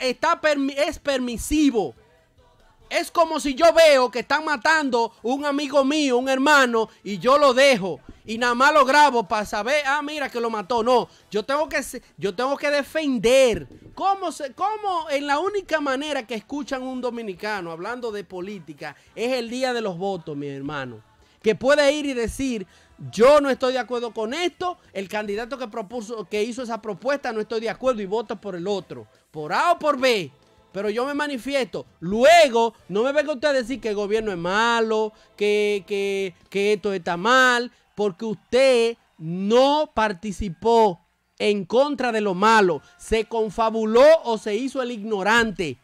está, es permisivo. Es como si yo veo que están matando un amigo mío, un hermano, y yo lo dejo. Y nada más lo grabo para saber, ah, mira que lo mató. No, yo tengo que, yo tengo que defender. ¿Cómo, se, ¿Cómo en la única manera que escuchan un dominicano hablando de política es el día de los votos, mi hermano? Que puede ir y decir, yo no estoy de acuerdo con esto, el candidato que propuso, que hizo esa propuesta no estoy de acuerdo y voto por el otro, por A o por B. Pero yo me manifiesto. Luego, no me venga usted a decir que el gobierno es malo, que, esto está mal, porque usted no participó en contra de lo malo. Se confabuló o se hizo el ignorante.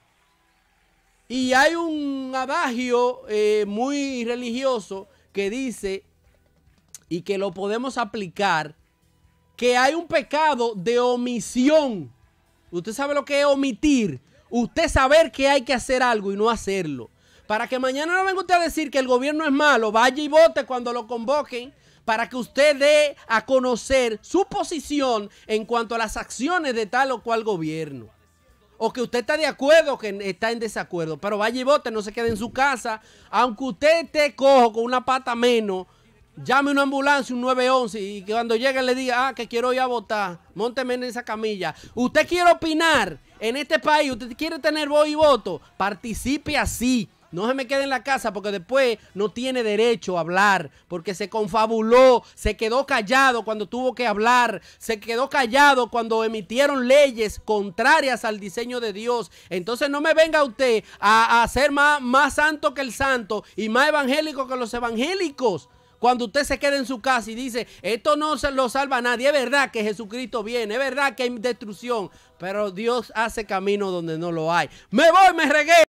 Y hay un adagio eh, muy religioso que dice y que lo podemos aplicar, que hay un pecado de omisión. Usted sabe lo que es omitir. Usted saber que hay que hacer algo y no hacerlo. Para que mañana no venga usted a decir que el gobierno es malo, vaya y vote cuando lo convoquen para que usted dé a conocer su posición en cuanto a las acciones de tal o cual gobierno. O que usted está de acuerdo o que está en desacuerdo. Pero vaya y vote, no se quede en su casa. Aunque usted te cojo con una pata menos, llame una ambulancia, un 911, y cuando llegue le diga, ah, que quiero ir a votar, monteme en esa camilla. Usted quiere opinar en este país, usted quiere tener voz y voto, participe así. No se me quede en la casa porque después no tiene derecho a hablar, porque se confabuló, se quedó callado cuando tuvo que hablar, se quedó callado cuando emitieron leyes contrarias al diseño de Dios. Entonces no me venga usted a, a ser más, más santo que el santo y más evangélico que los evangélicos cuando usted se queda en su casa y dice, esto no se lo salva a nadie, es verdad que Jesucristo viene, es verdad que hay destrucción, pero Dios hace camino donde no lo hay. Me voy, me regué.